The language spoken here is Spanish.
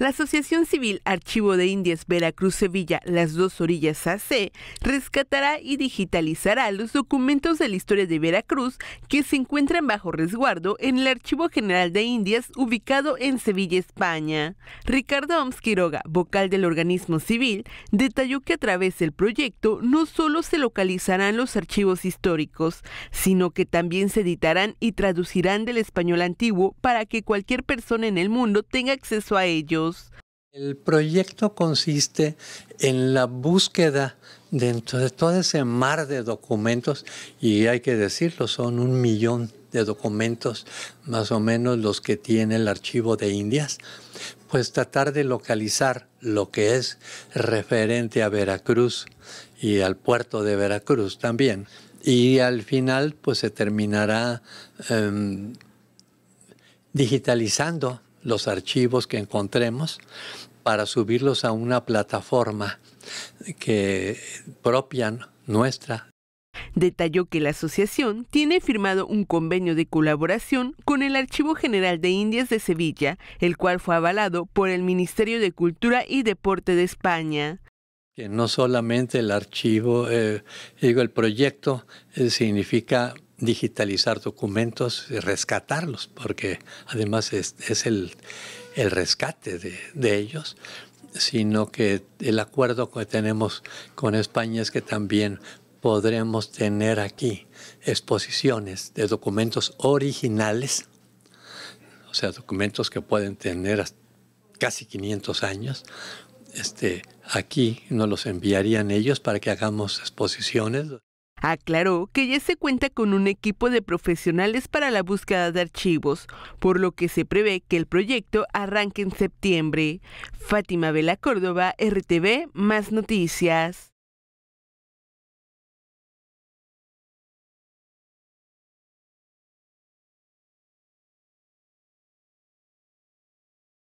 La Asociación Civil Archivo de Indias Veracruz Sevilla Las Dos Orillas AC rescatará y digitalizará los documentos de la historia de Veracruz que se encuentran bajo resguardo en el Archivo General de Indias ubicado en Sevilla, España. Ricardo Oms Quiroga, vocal del organismo civil, detalló que a través del proyecto no solo se localizarán los archivos históricos, sino que también se editarán y traducirán del español antiguo para que cualquier persona en el mundo tenga acceso a ellos. El proyecto consiste en la búsqueda dentro de todo ese mar de documentos, y hay que decirlo, son un millón de documentos, más o menos los que tiene el archivo de Indias, pues tratar de localizar lo que es referente a Veracruz y al puerto de Veracruz también. Y al final, pues se terminará em, digitalizando los archivos que encontremos para subirlos a una plataforma que propia nuestra. Detalló que la asociación tiene firmado un convenio de colaboración con el Archivo General de Indias de Sevilla, el cual fue avalado por el Ministerio de Cultura y Deporte de España Que no solamente el archivo, eh, digo, el proyecto eh, significa digitalizar documentos y rescatarlos, porque además es, el, rescate de, ellos, sino que el acuerdo que tenemos con España es que también podremos tener aquí exposiciones de documentos originales, o sea, documentos que pueden tener casi 500 años, este, aquí nos los enviarían ellos para que hagamos exposiciones. Aclaró ah, que ya se cuenta con un equipo de profesionales para la búsqueda de archivos, por lo que se prevé que el proyecto arranque en septiembre. Fátima Vela Córdoba, RTV, más noticias.